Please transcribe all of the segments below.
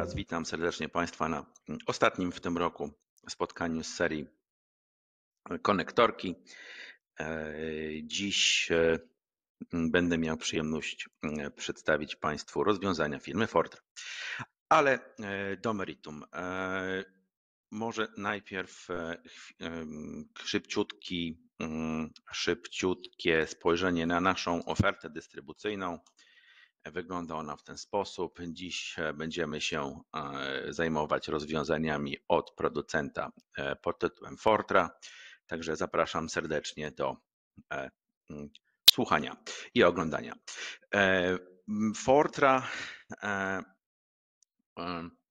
raz witam serdecznie Państwa na mm, ostatnim w tym roku spotkaniu z serii e, Konektorki. E, dziś e, będę miał przyjemność przedstawić Państwu rozwiązania firmy Ford. Ale do meritum. Może najpierw szybciutki, mm, szybciutkie spojrzenie na naszą ofertę dystrybucyjną. Wygląda ona w ten sposób. Dziś e, będziemy się e, zajmować rozwiązaniami od producenta e, pod tytułem Fortra. Także zapraszam serdecznie do mm, słuchania i oglądania. Fortra,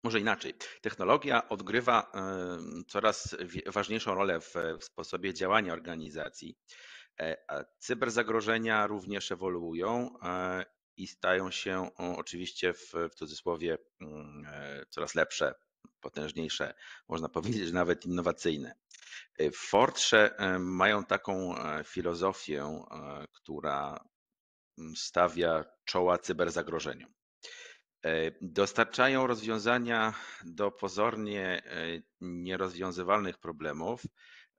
może inaczej, technologia odgrywa coraz ważniejszą rolę w sposobie działania organizacji. Cyberzagrożenia również ewoluują i stają się oczywiście w, w cudzysłowie mm, e, coraz lepsze, potężniejsze, można powiedzieć, że nawet innowacyjne. W e, Fortrze e, mają taką filozofię, która mm, stawia czoła cyberzagrożeniom. Dostarczają rozwiązania do pozornie nierozwiązywalnych problemów,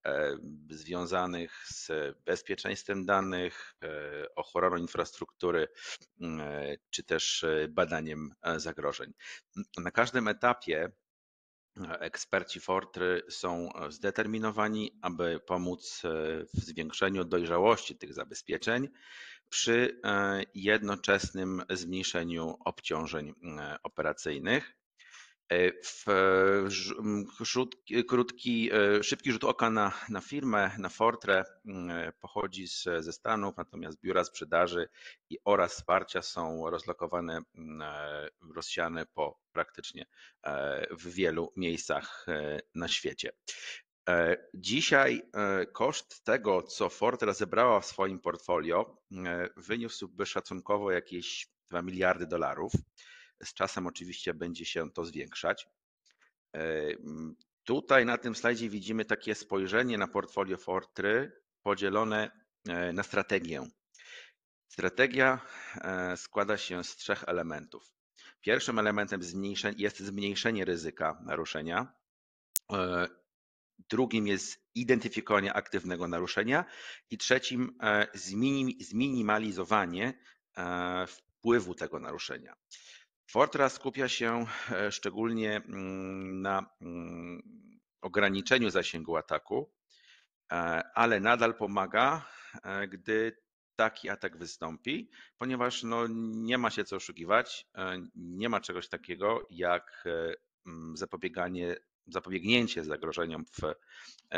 E, związanych z bezpieczeństwem danych, e, ochroną infrastruktury mm, e, czy też badaniem zagrożeń. Na każdym etapie eksperci Fortry są zdeterminowani, aby pomóc w zwiększeniu dojrzałości tych zabezpieczeń przy jednoczesnym zmniejszeniu obciążeń operacyjnych. E, w rzut, krótki, e, szybki rzut oka na, na firmę, na Fortre pochodzi z, ze Stanów, natomiast biura sprzedaży i oraz wsparcia są rozlokowane, e, rozsiane po praktycznie w wielu miejscach na świecie. Dzisiaj koszt tego, co Fortre zebrała w swoim portfolio, wyniósłby szacunkowo jakieś 2 miliardy dolarów. Z czasem oczywiście będzie się to zwiększać. E, tutaj na tym slajdzie widzimy takie spojrzenie na portfolio Fortry podzielone e, na strategię. Strategia e, składa się z trzech elementów. Pierwszym elementem jest zmniejszenie ryzyka naruszenia. Drugim jest identyfikowanie aktywnego naruszenia i trzecim zminimalizowanie wpływu tego naruszenia. Fortra skupia się e, szczególnie mm, na mm, ograniczeniu zasięgu ataku, e, ale nadal pomaga, e, gdy taki atak wystąpi, ponieważ no, nie ma się co oszukiwać, nie ma czegoś takiego jak mm, zapobieganie, zapobiegnięcie zagrożeniom w,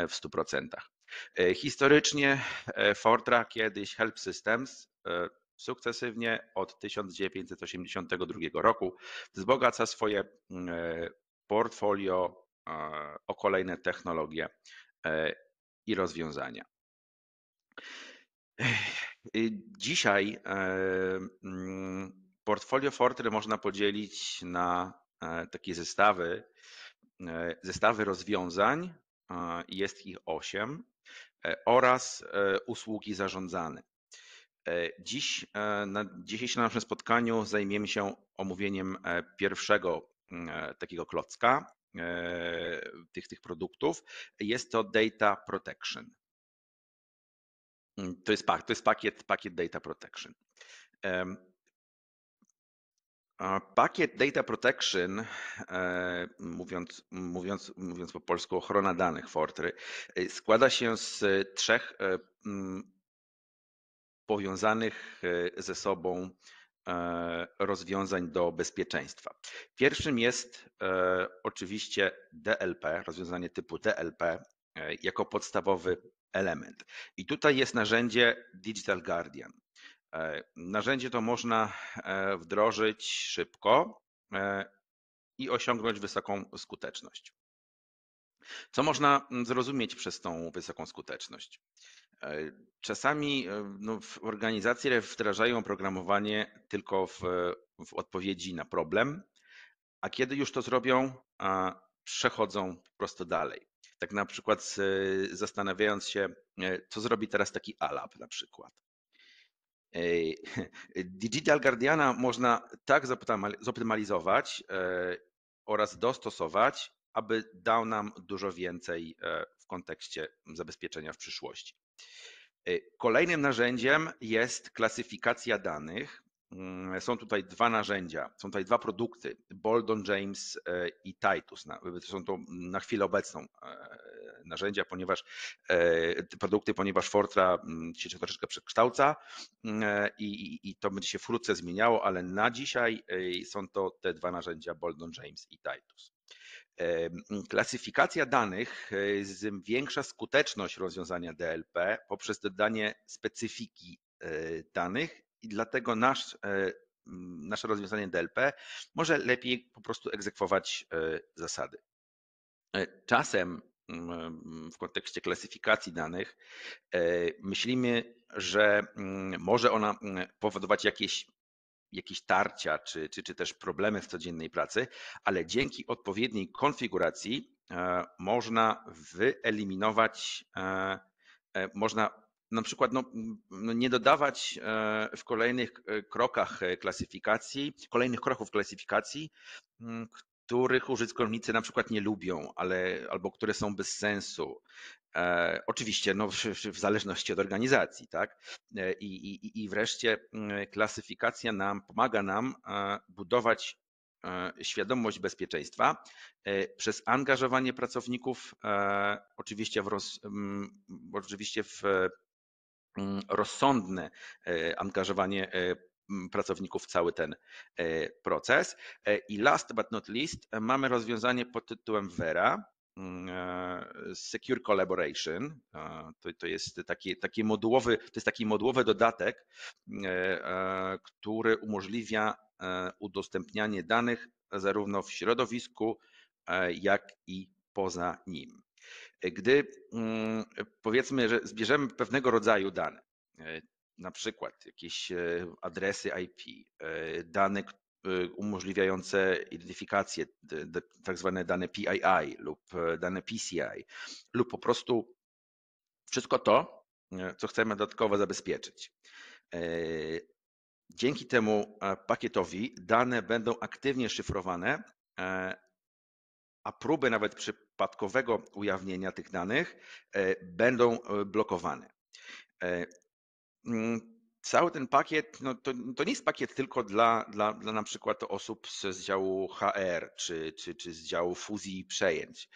w 100%. Historycznie Fortra kiedyś Help Systems sukcesywnie od 1982 roku. Wzbogaca swoje mm, e, portfolio o kolejne technologie e, i rozwiązania. Dzisiaj e, mm, portfolio Fortry można podzielić na takie zestawy, zestawy rozwiązań, jest ich osiem oraz usługi zarządzane. E, dziś e, na dzisiejszym naszym spotkaniu zajmiemy się omówieniem e, pierwszego mm, takiego klocka tych, tych produktów. Jest to Data Protection. To jest, to jest pakiet, pakiet Data Protection. Pakiet Data Protection, mówiąc, mówiąc, mówiąc po polsku, ochrona danych Fortry, składa się z trzech powiązanych e, ze sobą e, rozwiązań do bezpieczeństwa. Pierwszym jest e, oczywiście DLP, rozwiązanie typu DLP jako podstawowy element. I tutaj jest narzędzie Digital Guardian. Narzędzie to można wdrożyć szybko i osiągnąć wysoką skuteczność. Co można mm, zrozumieć przez tą wysoką skuteczność? E, czasami e, no, organizacje wdrażają programowanie tylko w, w odpowiedzi na problem, a kiedy już to zrobią, przechodzą prosto dalej. Tak na przykład zastanawiając się, e, co zrobi teraz taki Alap, na przykład. Digital Guardiana można tak zoptymalizować oraz dostosować, aby dał nam dużo więcej e, w kontekście zabezpieczenia w przyszłości. E, kolejnym narzędziem jest klasyfikacja danych. Mm, są tutaj dwa narzędzia, są tutaj dwa produkty, Boldon James e, i Titus. Są to na chwilę obecną narzędzia, ponieważ produkty, ponieważ Fortra mm, się troszeczkę przekształca mm, i, i to będzie się wkrótce zmieniało, ale na dzisiaj są to te dwa narzędzia, Boldon James i Titus. Klasyfikacja danych e, zwiększa skuteczność rozwiązania DLP poprzez dodanie specyfiki e, danych i dlatego nasz, e, nasze rozwiązanie DLP może lepiej po prostu egzekwować zasady. Czasem w kontekście klasyfikacji danych myślimy, że może ona powodować jakieś jakieś tarcia czy, czy, czy też problemy w codziennej pracy, ale dzięki odpowiedniej konfiguracji e, można wyeliminować, e, e, można na przykład no, no nie dodawać w kolejnych krokach klasyfikacji, kolejnych kroków klasyfikacji, których użytkownicy na przykład nie lubią, ale, albo które są bez sensu. E, oczywiście no, w, w, zależności od organizacji, tak? E, I, i, I wreszcie mm, klasyfikacja nam pomaga nam e, budować świadomość bezpieczeństwa przez angażowanie pracowników, oczywiście w, roz, oczywiście w mm, rozsądne angażowanie pracowników w cały ten proces. I last but not least mamy rozwiązanie pod tytułem Vera, Mm, e, secure Collaboration. E, to, to jest taki, taki modułowy, to jest taki modułowy dodatek, mm, e, który umożliwia udostępnianie danych zarówno w środowisku, jak i poza nim. Gdy mm, powiedzmy, że zbierzemy pewnego rodzaju dane, na przykład jakieś adresy IP, dane, Y, umożliwiające identyfikację, tak zwane dane PII lub e, dane PCI, lub po prostu wszystko to, e, co chcemy dodatkowo zabezpieczyć. E, dzięki temu pakietowi dane będą aktywnie szyfrowane, a próby nawet przypadkowego ujawnienia tych danych będą blokowane cały ten pakiet, no to, to nie jest pakiet tylko dla, dla, dla na przykład osób z, z działu HR czy, czy, czy z działu fuzji i przejęć.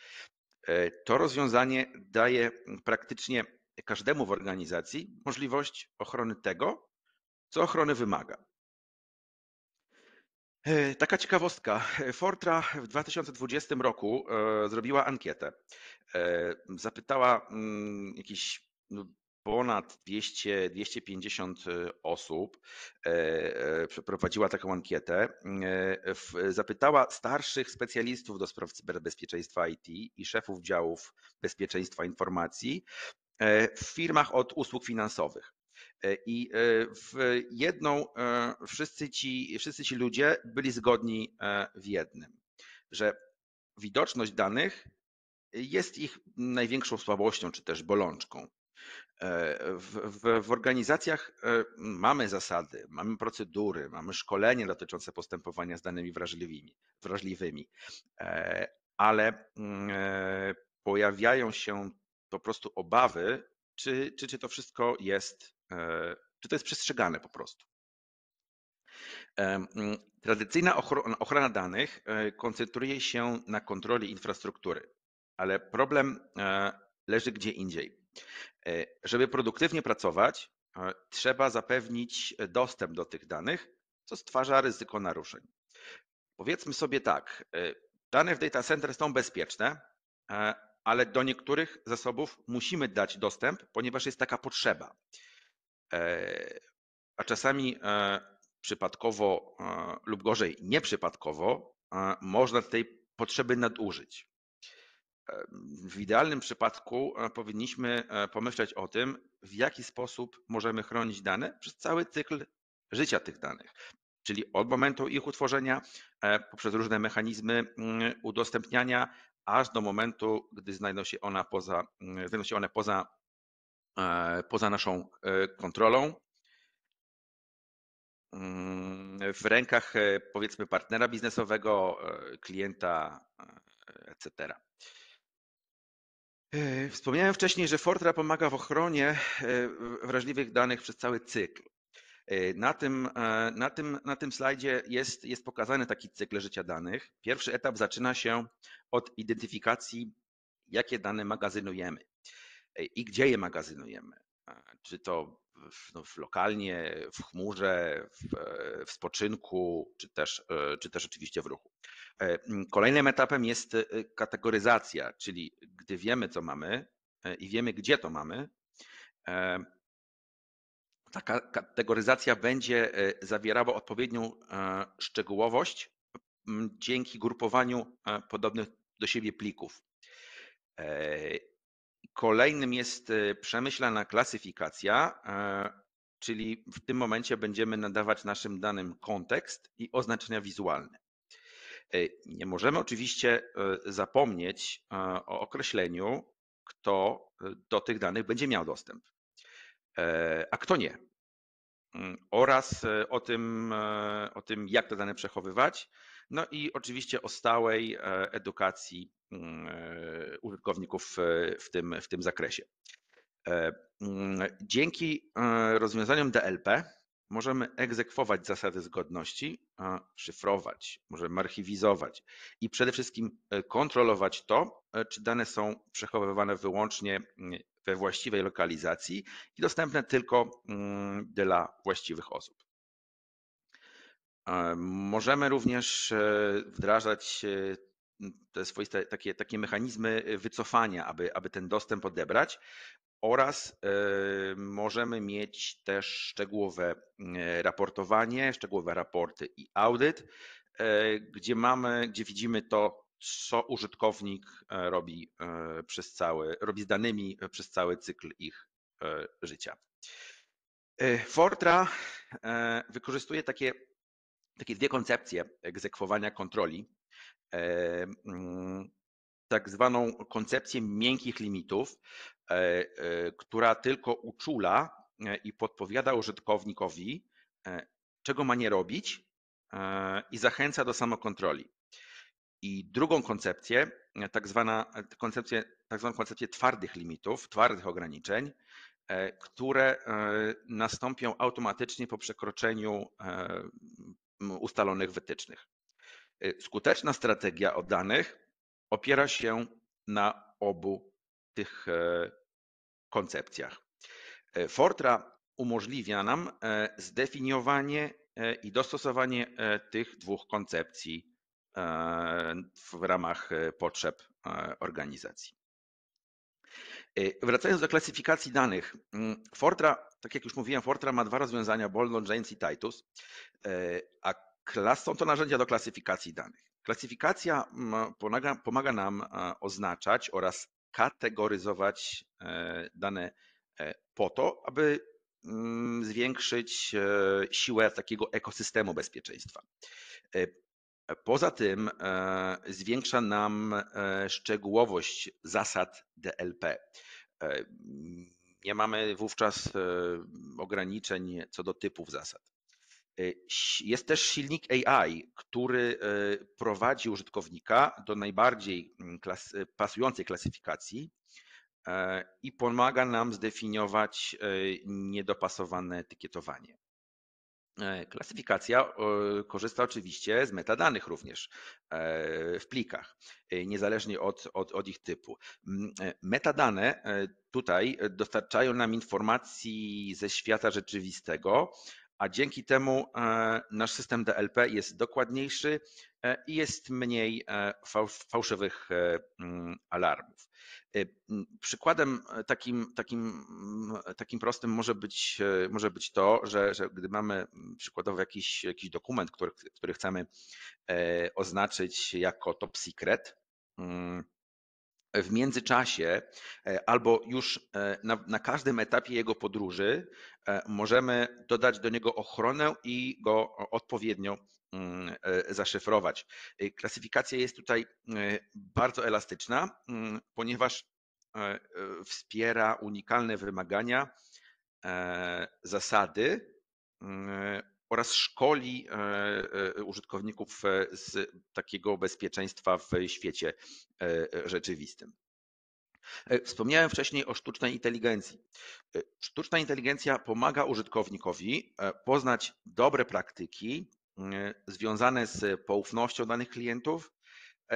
E, to rozwiązanie daje praktycznie każdemu w organizacji możliwość ochrony tego, co ochrony wymaga. E, taka ciekawostka. Fortra w 2020 roku e, zrobiła ankietę. Zapytała mm, jakiś no, ponad 200, 250 e, osób e, e, przeprowadziła taką ankietę. Zapytała starszych specjalistów do spraw cyberbezpieczeństwa IT i szefów działów bezpieczeństwa informacji w firmach od usług finansowych. I w jedną wszyscy ci, wszyscy ci ludzie byli zgodni w jednym, że widoczność danych jest ich największą słabością czy też bolączką. E, w, w, organizacjach e, mamy zasady, mamy procedury, mamy szkolenie dotyczące postępowania z danymi wrażliwymi, wrażliwymi e, ale mm, pojawiają się po prostu obawy, czy, czy, czy to wszystko jest, czy to jest przestrzegane po prostu. Mm, tradycyjna ochrona danych koncentruje się na kontroli infrastruktury, ale problem leży gdzie indziej E, żeby produktywnie pracować, e, trzeba zapewnić e, dostęp do tych danych, co stwarza ryzyko naruszeń. Powiedzmy sobie tak, dane w data center są bezpieczne, ale do niektórych zasobów musimy dać dostęp, ponieważ jest taka potrzeba. A czasami przypadkowo lub gorzej nieprzypadkowo można tej potrzeby nadużyć w idealnym przypadku e, powinniśmy e, pomyśleć o tym, w jaki sposób możemy chronić dane przez cały cykl życia tych danych. Czyli od momentu ich utworzenia, e, poprzez różne mechanizmy mm, udostępniania, aż do momentu, gdy znajdą się, ona poza, mm, znajdą się one poza, poza naszą kontrolą, mm, w rękach powiedzmy partnera biznesowego, klienta, etc. E, wspomniałem wcześniej, że Fortra pomaga w ochronie e, wrażliwych danych przez cały cykl. E, na tym, na tym, na tym slajdzie jest, jest pokazany taki cykl życia danych. Pierwszy etap zaczyna się od identyfikacji, jakie dane magazynujemy i gdzie je magazynujemy. Czy to w, no, w lokalnie, w chmurze, w, w spoczynku, czy też, e, czy też oczywiście w ruchu. E, kolejnym etapem jest e, kategoryzacja, czyli gdy wiemy, co mamy i wiemy, gdzie to mamy, taka kategoryzacja będzie zawierała odpowiednią szczegółowość dzięki grupowaniu podobnych do siebie plików. Kolejnym jest y, przemyślana klasyfikacja, e, czyli w tym momencie będziemy nadawać naszym danym kontekst i oznaczenia wizualne. E, nie możemy oczywiście e, zapomnieć o określeniu, kto do tych danych będzie miał dostęp, a kto nie. Mm, oraz o tym, o tym jak te dane przechowywać no i oczywiście o stałej e, edukacji mm, e, użytkowników e, w tym, w tym zakresie. Mm, dzięki rozwiązaniom DLP możemy egzekwować zasady zgodności, szyfrować, możemy archiwizować i przede wszystkim kontrolować to, czy dane są przechowywane wyłącznie mm, we właściwej lokalizacji i dostępne tylko dla właściwych osób. Możemy również e, wdrażać e, te swoiste takie, takie mechanizmy e, wycofania, aby, aby ten dostęp odebrać. Oraz możemy mieć też szczegółowe raportowanie, szczegółowe raporty i audyt, gdzie mamy, gdzie widzimy to, co użytkownik robi przez cały, robi z danymi przez cały cykl ich życia. Fortra wykorzystuje takie takie dwie koncepcje egzekwowania kontroli. E, mm, tak zwaną koncepcję miękkich limitów, e, e, która tylko uczula i podpowiada użytkownikowi, czego ma nie robić i zachęca do samokontroli. I drugą koncepcję, tak, zwana, koncepcję, tak zwaną koncepcję twardych limitów, twardych ograniczeń, które nastąpią automatycznie po przekroczeniu ustalonych wytycznych. Y, skuteczna strategia o danych opiera się na obu tych e, koncepcjach. E, Fortra umożliwia nam e, zdefiniowanie i dostosowanie tych dwóch koncepcji w ramach potrzeb organizacji. Wracając do klasyfikacji danych, Fortra tak jak już mówiłem, Fortran ma dwa rozwiązania, Bolno, James i Titus, e, a klas, są to narzędzia do klasyfikacji danych. Klasyfikacja pomaga, pomaga nam e, oznaczać oraz kategoryzować e, dane po to, aby mm, zwiększyć siłę takiego ekosystemu bezpieczeństwa. Poza tym zwiększa nam szczegółowość zasad DLP. Nie mamy wówczas e, ograniczeń co do typów zasad. E, jest też silnik AI, który e, prowadzi użytkownika do najbardziej mm, klas pasującej klasyfikacji i pomaga nam zdefiniować niedopasowane etykietowanie. E, klasyfikacja korzysta oczywiście z metadanych również e, w plikach, e, niezależnie od, od, od, ich typu. Metadane tutaj dostarczają nam informacji ze świata rzeczywistego, a dzięki temu e, nasz system DLP jest dokładniejszy e, i jest mniej e, fałszywych mm, alarmów. Przykładem takim, takim, takim prostym może być, może być to, że, że gdy mamy przykładowo jakiś, jakiś dokument, który, który chcemy oznaczyć jako top secret, mm, w międzyczasie e, albo już e, na, na, każdym etapie jego podróży e, możemy dodać do niego ochronę i go odpowiednio mm, zaszyfrować. Klasyfikacja jest tutaj bardzo elastyczna, mm, ponieważ wspiera unikalne wymagania, zasady mm, oraz szkoli e, e, użytkowników e, z takiego bezpieczeństwa w świecie rzeczywistym. Wspomniałem wcześniej o sztucznej inteligencji. Sztuczna inteligencja pomaga użytkownikowi poznać dobre praktyki związane z poufnością danych klientów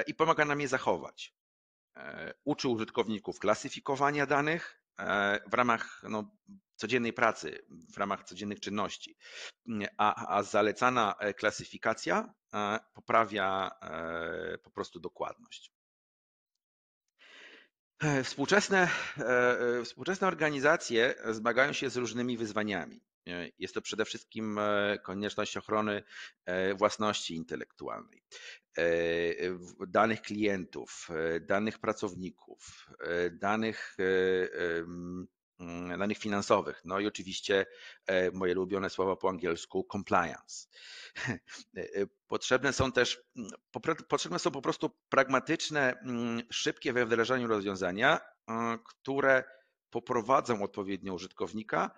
i pomaga nam je zachować. Uczy użytkowników klasyfikowania danych w ramach no, codziennej pracy, w ramach codziennych czynności, a, a zalecana e, klasyfikacja e, poprawia e, po prostu dokładność. Współczesne, współczesne organizacje zmagają się z różnymi wyzwaniami. Jest to przede wszystkim konieczność ochrony własności intelektualnej, danych klientów, danych pracowników, danych danych mm, finansowych. No i oczywiście e, moje ulubione słowa po angielsku compliance. E, e, potrzebne są też mm, potrzebne są po prostu pragmatyczne, mm, szybkie we wdrażaniu rozwiązania, które poprowadzą odpowiednio użytkownika,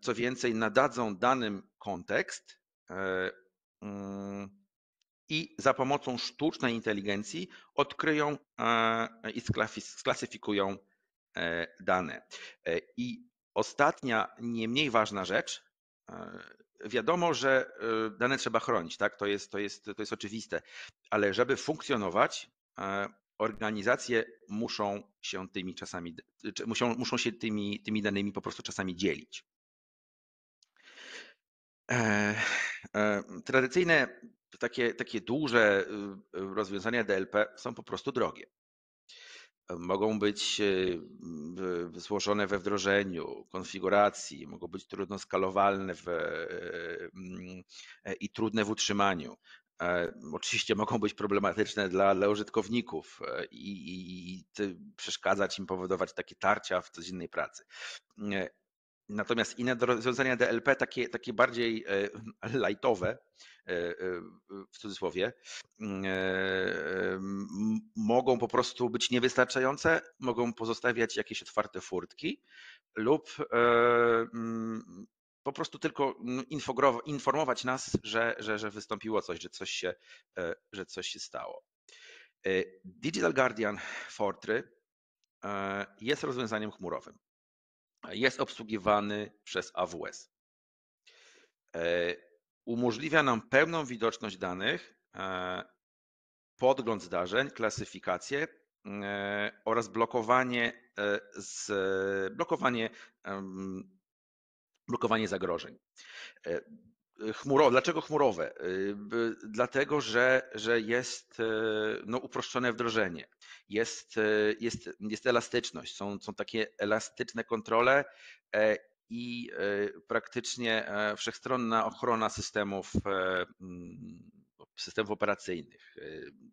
co więcej, nadadzą danym kontekst i za pomocą sztucznej inteligencji odkryją i sklasyfikują E, dane. E, I ostatnia, nie mniej ważna rzecz, e, wiadomo, że dane trzeba chronić, tak? To jest, to jest, to jest oczywiste, ale żeby funkcjonować, organizacje muszą się tymi czasami, muszą, muszą się tymi, tymi danymi po prostu czasami dzielić. Tradycyjne takie, takie duże rozwiązania DLP są po prostu drogie mogą być e, złożone we wdrożeniu, konfiguracji, mogą być trudno skalowalne w, e, e, i trudne w utrzymaniu. Oczywiście mogą być problematyczne dla, dla użytkowników i, i, i przeszkadzać im, powodować takie tarcia w codziennej pracy. Natomiast inne rozwiązania DLP, takie, takie bardziej e, lightowe, e, e, w cudzysłowie, mm, mogą po prostu być niewystarczające, mogą pozostawiać jakieś otwarte furtki lub mm, po prostu tylko no, informować nas, że, że, że wystąpiło coś, że coś się, że coś się stało. Digital Guardian Fortry jest rozwiązaniem chmurowym jest obsługiwany przez AWS. E, umożliwia nam pełną widoczność danych, e, podgląd zdarzeń, klasyfikację e, oraz blokowanie, z, blokowanie, blokowanie zagrożeń. Chmuro, dlaczego chmurowe? Dlatego, że, że jest no, uproszczone wdrożenie jest, e, jest, jest elastyczność, są, są takie elastyczne kontrole e, i e, praktycznie wszechstronna ochrona systemów, mm, systemów operacyjnych,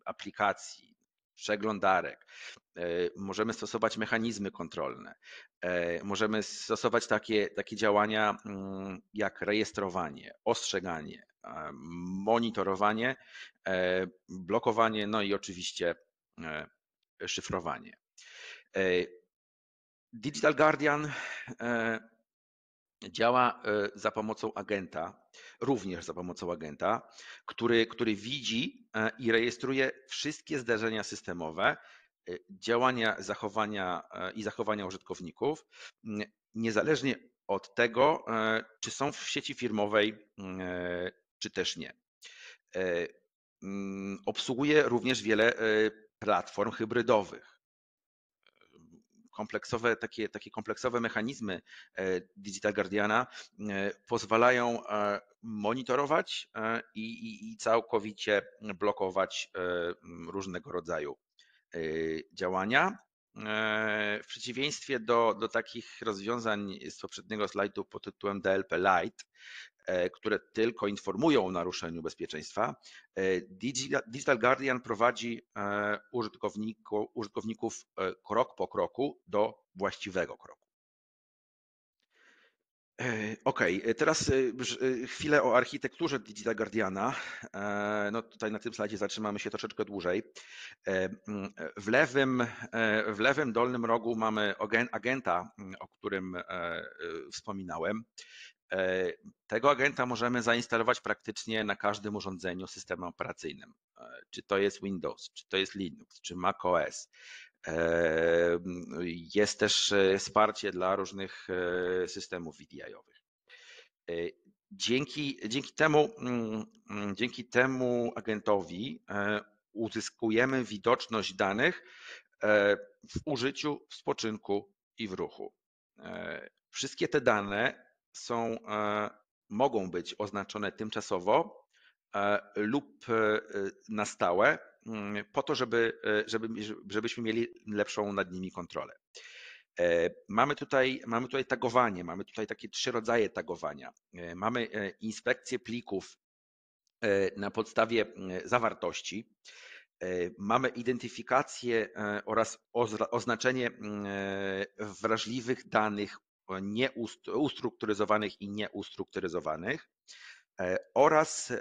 aplikacji, przeglądarek. Możemy stosować mechanizmy kontrolne. Możemy stosować takie, takie działania mm, jak rejestrowanie, ostrzeganie, monitorowanie, blokowanie, no i oczywiście szyfrowanie. E, Digital Guardian e, działa e, za pomocą agenta, również za pomocą agenta, który, który widzi i rejestruje wszystkie zdarzenia systemowe, działania, zachowania i zachowania użytkowników, niezależnie od tego, czy są w sieci firmowej, czy też nie. Obsługuje również wiele platform hybrydowych. Kompleksowe, takie, takie kompleksowe mechanizmy e, Digital Guardiana e, pozwalają e, monitorować i, i, i całkowicie blokować różnego rodzaju działania. W przeciwieństwie do, do takich rozwiązań z poprzedniego slajdu pod tytułem DLP Lite, E, które tylko informują o naruszeniu bezpieczeństwa. E, Digital Guardian prowadzi e, użytkowników krok po kroku do właściwego kroku. OK, teraz chwilę o architekturze Digital Guardiana. No tutaj na tym slajdzie zatrzymamy się troszeczkę dłużej. Mm, w lewym, w lewym dolnym rogu mamy agenta, mm, o którym wspominałem. E, tego agenta możemy zainstalować praktycznie na każdym urządzeniu systemem operacyjnym. E, czy to jest Windows, czy to jest Linux, czy macOS. E, jest też wsparcie dla różnych systemów VDI-owych. Dzięki, dzięki, temu, mm, mm, dzięki temu agentowi uzyskujemy widoczność danych w użyciu, w spoczynku i w ruchu. Wszystkie te dane są, e, mogą być oznaczone tymczasowo e, lub e, na stałe, mm, po to, żeby, żeby, żebyśmy mieli lepszą nad nimi kontrolę. Mamy tutaj, mamy tutaj tagowanie, mamy tutaj takie trzy rodzaje tagowania. Mamy inspekcję plików na podstawie zawartości, mamy identyfikację oraz oznaczenie mm, wrażliwych danych ustrukturyzowanych i nieustrukturyzowanych e, oraz e,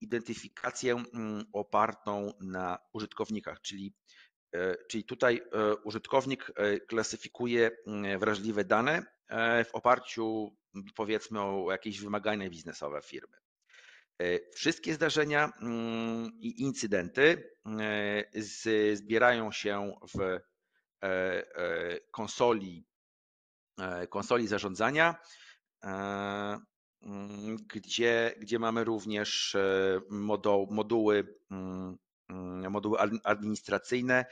identyfikację mm, opartą na użytkownikach, czyli, e, czyli tutaj użytkownik klasyfikuje mm, wrażliwe dane w oparciu powiedzmy o jakieś wymagania biznesowe firmy. Wszystkie zdarzenia mm, i incydenty zbierają się w konsoli E, konsoli zarządzania, e, mm, gdzie, gdzie mamy również e, modu, moduły, mm, mm, moduły administracyjne,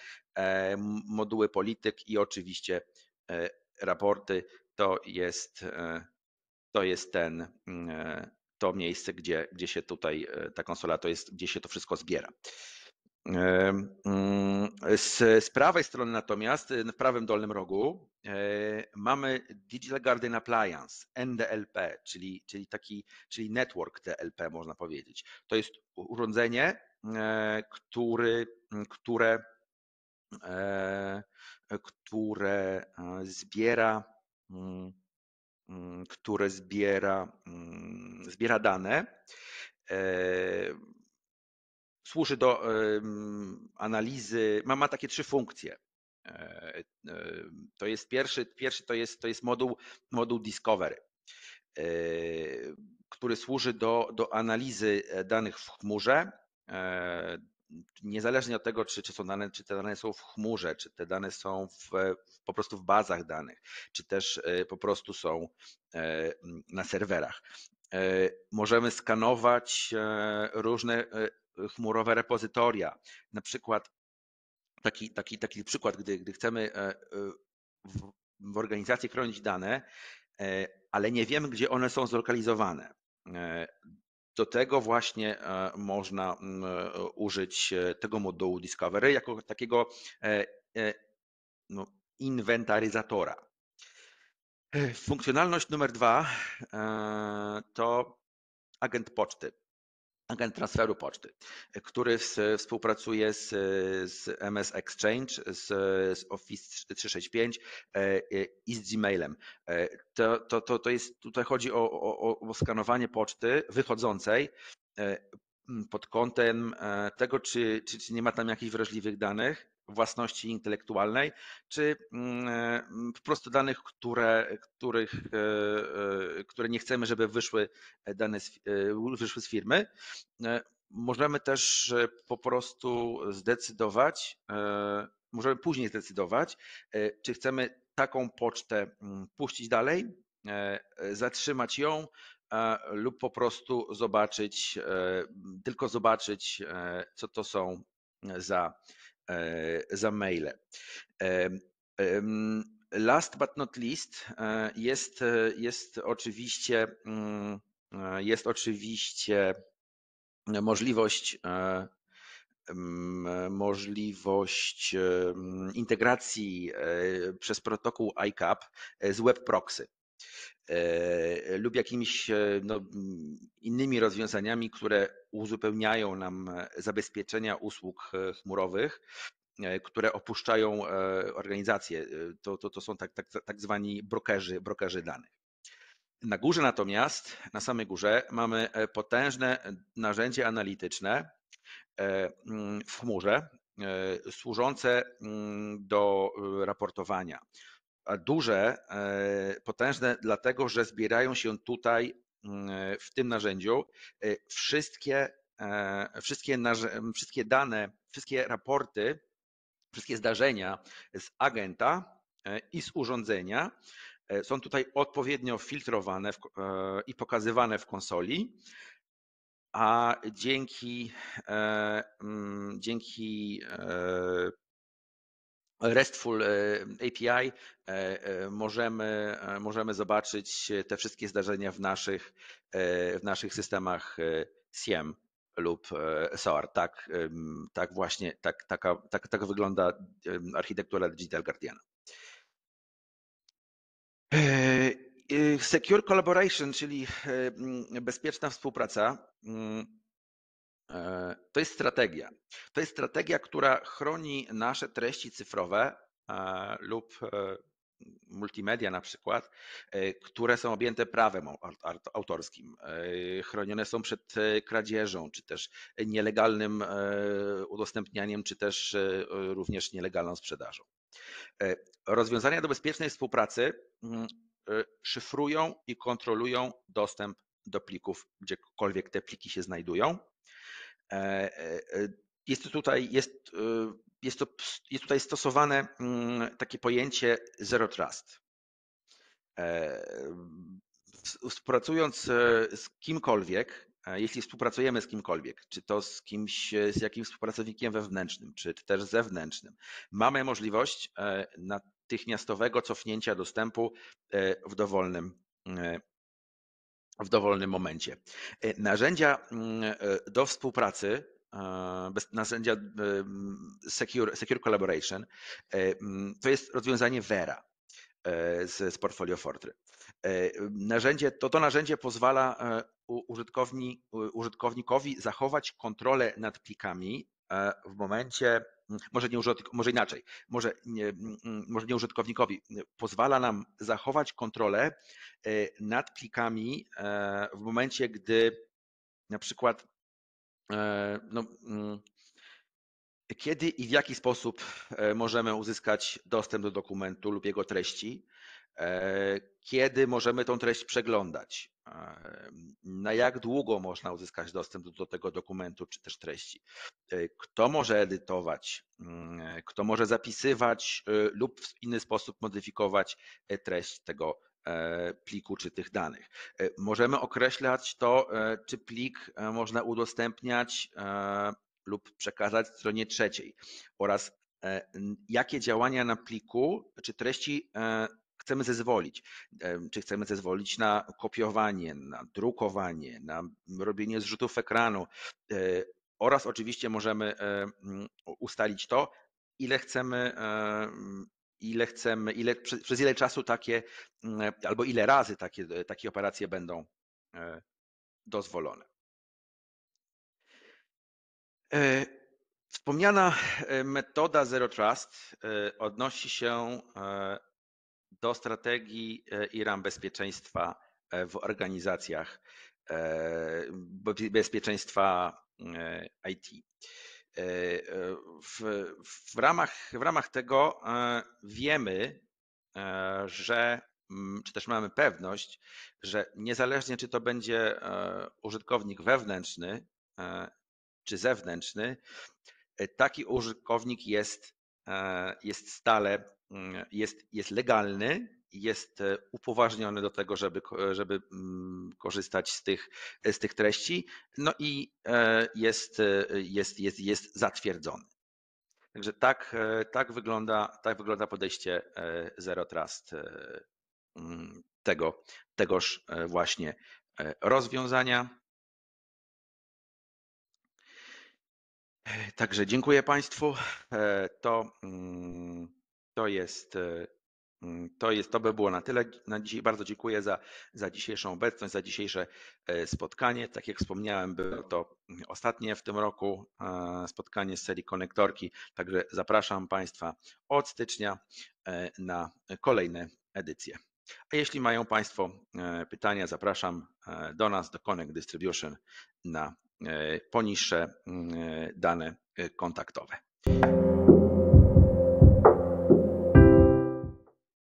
moduły polityk i oczywiście raporty. To jest, to jest ten, to miejsce, gdzie, gdzie się tutaj ta konsola, to jest, gdzie się to wszystko zbiera. Mm, z, z prawej strony natomiast, y, w prawym dolnym rogu, e, mamy Digital Garden Appliance, NDLP, czyli, czyli taki, czyli network DLP można powiedzieć. To jest urządzenie, e, który, które, e, mm, mm, które zbiera które zbiera, zbiera dane służy do analizy, ma, ma takie trzy funkcje. E, e, to jest pierwszy, pierwszy to jest, to jest moduł, moduł Discovery, e, który służy do, do analizy danych w chmurze, niezależnie od tego, czy, czy, są dane, czy te dane są w chmurze, czy te dane są w, po prostu w bazach danych, czy też po prostu są na serwerach. Możemy skanować różne chmurowe repozytoria. Na przykład taki, taki, taki przykład, gdy, gdy chcemy e, e, w, w organizacji chronić dane, e, ale nie wiemy, gdzie one są zlokalizowane. Do tego właśnie można użyć tego modułu Discovery jako takiego no, inwentaryzatora. Funkcjonalność numer dwa to agent poczty agent transferu poczty, który współpracuje z, z MS Exchange, z, z, Office 365 e, e, i z Gmailem. E, to, to, to, to jest, tutaj chodzi o, o, o skanowanie poczty wychodzącej pod kątem tego, czy, czy, czy nie ma tam jakichś wrażliwych danych, własności intelektualnej, czy mm, e, mm, po prostu danych, które, których, e, e, które nie chcemy, żeby wyszły, dane z, wyszły z firmy. Możemy też po prostu zdecydować, możemy później zdecydować, czy chcemy taką pocztę mm, puścić dalej, zatrzymać ją lub po prostu zobaczyć, tylko zobaczyć, co to są za E, za maile. Last but not least e, jest, e, jest oczywiście mm, jest oczywiście możliwość możliwość integracji przez protokół ICAP z web proxy. E, lub jakimiś e, no, mm, innymi rozwiązaniami, które uzupełniają nam zabezpieczenia usług e, chmurowych, które opuszczają organizacje. To, to, to są tak, tak, tak zwani brokerzy, brokerzy danych. Na górze natomiast, na samej górze, mamy potężne narzędzie analityczne mm, w chmurze, służące mm, do raportowania, duże, e, potężne, dlatego że zbierają się tutaj mm, e, w tym narzędziu e, wszystkie, wszystkie, wszystkie dane, wszystkie raporty, wszystkie zdarzenia z agenta i z urządzenia. Są tutaj odpowiednio filtrowane i pokazywane w konsoli. A dzięki, mm, dzięki RESTful e, API e, e, możemy, możemy zobaczyć te wszystkie zdarzenia w naszych, w naszych systemach SIEM lub SOAR. Tak, tak właśnie, tak, taka, tak, tak wygląda architektura Digital Guardian Secure Collaboration, czyli bezpieczna współpraca, E, to jest strategia. To jest strategia, która chroni nasze treści cyfrowe e, lub e, multimedia na przykład, które są objęte prawem autorskim, chronione są przed kradzieżą, czy też nielegalnym udostępnianiem, czy też również nielegalną sprzedażą. Rozwiązania do bezpiecznej współpracy mm, szyfrują i kontrolują dostęp do plików, gdziekolwiek te pliki się znajdują E, e, e, jest to tutaj, jest, jest, to, jest tutaj stosowane mm, takie pojęcie zero trust. Współpracując z kimkolwiek, jeśli współpracujemy z kimkolwiek, czy to z kimś, z jakimś współpracownikiem wewnętrznym, czy też zewnętrznym, mamy możliwość natychmiastowego cofnięcia dostępu w dowolnym w dowolnym momencie. E, narzędzia mm, e, do współpracy, e, narzędzia Secure, Secure Collaboration, mm, to jest rozwiązanie Vera z, z portfolio Fortry. Narzędzie, to, to narzędzie pozwala użytkownikowi zachować kontrolę nad plikami w momencie może, nie użytk- może inaczej, może nie, mm, mm, może nie użytkownikowi, pozwala nam zachować kontrolę e, nad plikami e, w momencie, gdy na przykład e, no, mm, kiedy i w jaki sposób możemy uzyskać dostęp do dokumentu lub jego treści, E, kiedy możemy tą treść przeglądać, e, na jak długo można uzyskać dostęp do tego dokumentu czy też treści, e, kto może edytować, mm, kto może zapisywać lub w inny sposób modyfikować treść tego pliku czy tych danych. Możemy określać to, czy plik można udostępniać lub przekazać stronie trzeciej oraz jakie działania na pliku czy treści chcemy zezwolić. Czy chcemy zezwolić na kopiowanie, na drukowanie, na robienie zrzutów ekranu e, oraz oczywiście możemy e, mm, ustalić to, ile chcemy, e, mm, ile chcemy, ile, przez, ile czasu takie, mm, albo ile razy takie, takie operacje będą dozwolone. Wspomniana metoda Zero Trust odnosi się do strategii e, i ram bezpieczeństwa e, w organizacjach e, bezpieczeństwa IT. W, w, ramach, w ramach tego wiemy, że mm, czy też mamy pewność, że niezależnie czy to będzie użytkownik wewnętrzny czy zewnętrzny, taki użytkownik jest, jest stale Mm, jest, jest legalny, jest e, upoważniony do tego, żeby, e, żeby mm, korzystać z tych, z tych treści, no i e, jest, jest, jest, jest zatwierdzony. Także tak, tak, wygląda, tak wygląda podejście Zero Trust mm, tego, tegoż właśnie rozwiązania. Także dziękuję Państwu. To to jest e, mm, to, jest, to by było na tyle. Na dzisiaj bardzo dziękuję za, za dzisiejszą obecność, za dzisiejsze e, spotkanie. Tak jak wspomniałem, było to mm, ostatnie w tym roku e, spotkanie z serii Konektorki. Także zapraszam Państwa od stycznia na kolejne edycje. A jeśli mają Państwo pytania, zapraszam do nas, do Connect Distribution na poniższe mm, dane kontaktowe.